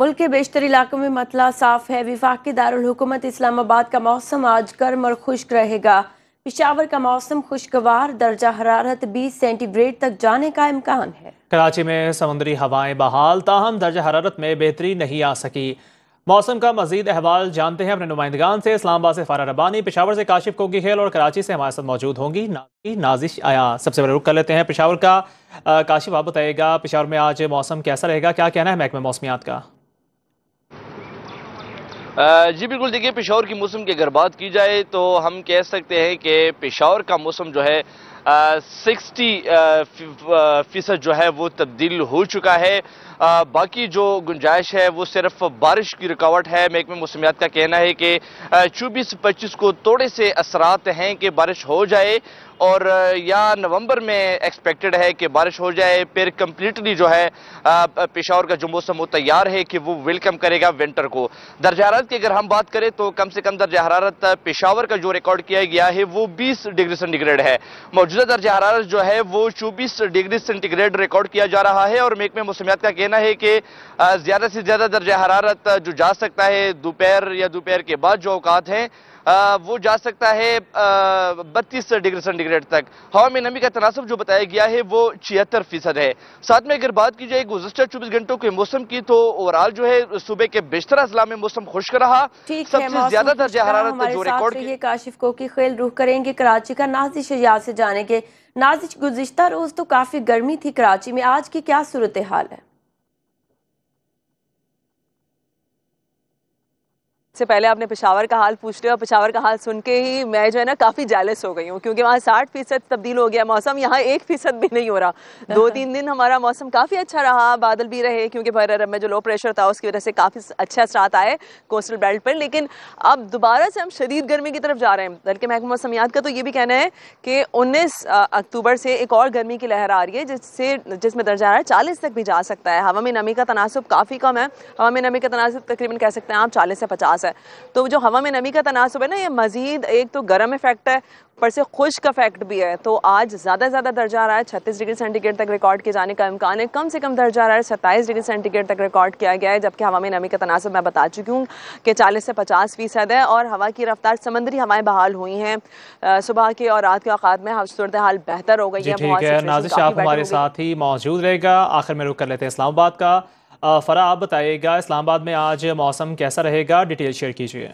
मुल्क के बेशतर इलाकों में मतला साफ है विफाक के दारकूमत इस्लामाबाद का मौसम आज गर्म और खुश्क रहेगा पिशावर का मौसम खुशगवार दर्जा हरारत 20 सेंटीग्रेड तक जाने का इम्कान है कराची में समुद्री हवाएं बहाल ताहम दर्जा हरारत में बेहतरी नहीं आ सकी मौसम का मजीद अहवाल जानते हैं अपने नुमाइंदगान से इस्लामाबाद से फारा रबानी पिशावर से काशिफ कोगी खेल और कराची से हमारे साथ मौजूद होंगी नाजी नाजिश आया सबसे पहले रुख कर लेते हैं पिशावर का आ, काशिफ आप बताइएगा पिशावर में आज मौसम कैसा रहेगा क्या कहना है महकमे मौसमियात का जी बिल्कुल देखिए पिशावर की मौसम की अगर बात की जाए तो हम कह सकते हैं कि पिशावर का मौसम जो है सिक्सटी फ़ीसद जो है वो तब्दील हो चुका है आ, बाकी जो गुंजाइश है वो सिर्फ बारिश की रुकावट है महकमे मौसमियात का कहना है कि चौबीस पच्चीस को थोड़े से असरात हैं कि बारिश हो जाए और या नवंबर में एक्सपेक्टेड है कि बारिश हो जाए फिर कंप्लीटली जो है पेशावर का जो मौसम वो तैयार है कि वो वेलकम करेगा विंटर को दर्ज हरारत की अगर हम बात करें तो कम से कम दर्ज हरारत पेशावर का जो रिकॉर्ड किया गया है वो बीस डिग्री सेंटीग्रेड है मौजूदा दर्ज हरारत जो है वो चौबीस डिग्री सेंटीग्रेड रिकॉर्ड किया जा रहा है और महकमे मौसमियात का कहना है कि ज़्यादा से ज़्यादा दर्ज हरारत जो जा सकता है दोपहर या दोपहर के बाद जो अवकात हैं वो जा सकता है बत्तीस डिग्री सेंटीग्रेड तक हवा में नमी का तनासब जो बताया गया है वो छिहत्तर फीसद है साथ में अगर बात की जाए गुजशत चौबीस घंटों के मौसम की तो ओवरऑल जो है सूबे के बेशतर अजला में मौसम खुश्क रहा सबसे ज्यादा दर्जा हरारत जो रिकॉर्ड काशिफ को की खेल रुख करेंगे कराची का नाजिश शजात से जाने के नाजिश गुजश्ता रोज तो काफी गर्मी थी कराची में आज की क्या सूरत हाल है से पहले आपने पिशावर का हाल पूछ लिया और पिशावर का हाल सुन के ही मैं जो है ना काफ़ी जैलस हो गई हूँ क्योंकि वहाँ साठ फीसद तब्दील हो गया मौसम यहाँ एक फीसद भी नहीं हो रहा दो तीन दिन हमारा मौसम काफ़ी अच्छा रहा बादल भी रहे क्योंकि भर अरब में जो लो प्रेशर था उसकी वजह से काफ़ी अच्छा साथ आए कोस्टल बेल्ट पर लेकिन अब दोबारा से हम शदीद गर्मी की तरफ जा रहे हैं बल्कि महकमा मौसमियात का तो ये भी कहना है कि उन्नीस अक्टूबर से एक और गर्मी की लहर आ रही है जिससे जिसमें दर्ज आ रहा है चालीस तक भी जा सकता है हवा में नमी का तनासब काफ़ी कम है हवा में नमी का तनासब तकरीबन कह सकते हैं आप चालीस से पचास है तो जो हवा में नमी का तनासब है ना ये मजीद एक तो गर्म इफेक्ट है पर से खुश्क इफेक्ट भी है तो आज ज़्यादा से ज़्यादा दर्जा आ रहा है छत्तीस डिग्री सेंटीग्रेड तक रिकॉर्ड किए जाने का इम्कान है कम से कम दर्जा आ रहा है सत्ताईस डिग्री सेंटीग्रेड तक रिकॉर्ड किया गया है जबकि हवा में नमी का तनासब मैं बता चुकी हूँ कि चालीस से पचास फीसद है और हवा की रफ्तार समंदरी हवाएं बहाल हुई हैं सुबह के और रात के अवकात में सूरत हाल बेहतर हो गई है नाजिश आप हमारे साथ ही मौजूद रहेगा आखिर में रुक कर लेते हैं इस्लामाबाद का फ़रा आप बताइएगा इस्लामाबाद में आज मौसम कैसा रहेगा डिटेल शेयर कीजिए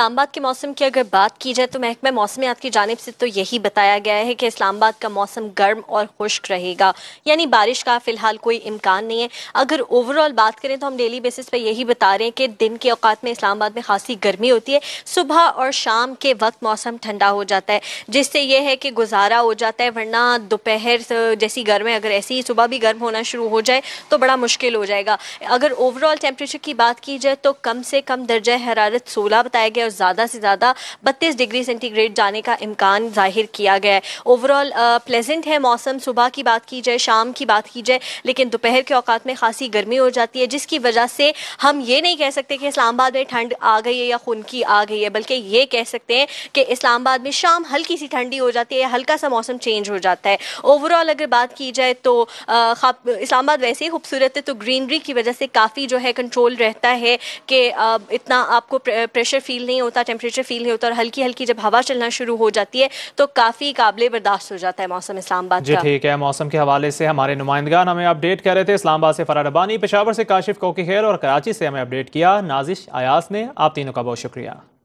इस्लामाबाद के मौसम की अगर बात की जाए तो महकमा मौसम की जानब से तो यही बताया गया है कि इस्लामाबाद का मौसम गर्म और खुश्क रहेगा यानी बारिश का फिलहाल कोई इम्कान नहीं है अगर ओवरऑल बात करें तो हम डेली बेसिस पर यही बता रहे हैं कि दिन के अवकात में इस्लामाबाद में खासी गर्मी होती है सुबह और शाम के वक्त मौसम ठंडा हो जाता है जिससे यह है कि गुजारा हो जाता है वरना दोपहर जैसी गर्म है अगर ऐसी ही सुबह भी गर्म होना शुरू हो जाए तो बड़ा मुश्किल हो जाएगा अगर ओवरऑल टेम्परेचर की बात की जाए तो कम से कम दर्जा हरारत सोलह बताया गया पर ज़्यादा से ज़्यादा बत्तीस डिग्री सेंटीग्रेड जाने का इम्कान जाहिर किया गया है ओवरऑल प्लेजेंट है मौसम सुबह की बात की जाए शाम की बात की जाए लेकिन दोपहर के औकात में खासी गर्मी हो जाती है जिसकी वजह से हम ये नहीं कह सकते कि इस्लामाबाद में ठंड आ गई है या खुनकी आ गई है बल्कि ये कह सकते हैं कि इस्लामाबाद में शाम हल्की सी ठंडी हो जाती है हल्का सा मौसम चेंज हो जाता है ओवरऑल अगर बात की जाए तो इस्लामाबाद वैसे ही खूबसूरत है तो ग्रीनरी की वजह से काफ़ी जो है कंट्रोल रहता है कि इतना आपको प्रेशर फील नहीं नहीं होता टेम्परेचर फील नहीं होता और हल्की हल्की जब हवा चलना शुरू हो जाती है तो काफ़ी काबिल बर्दाश्त हो जाता है मौसम इस्लामाबाद जी ठीक है मौसम के हवाले से हमारे नुमाइंदगान हमें अपडेट कर रहे थे इस्लामाबाद से फरार रबानी पेशावर से काशिफ कोकी खेर और कराची से हमें अपडेट किया नाजिश अयास ने आप तीनों का बहुत शुक्रिया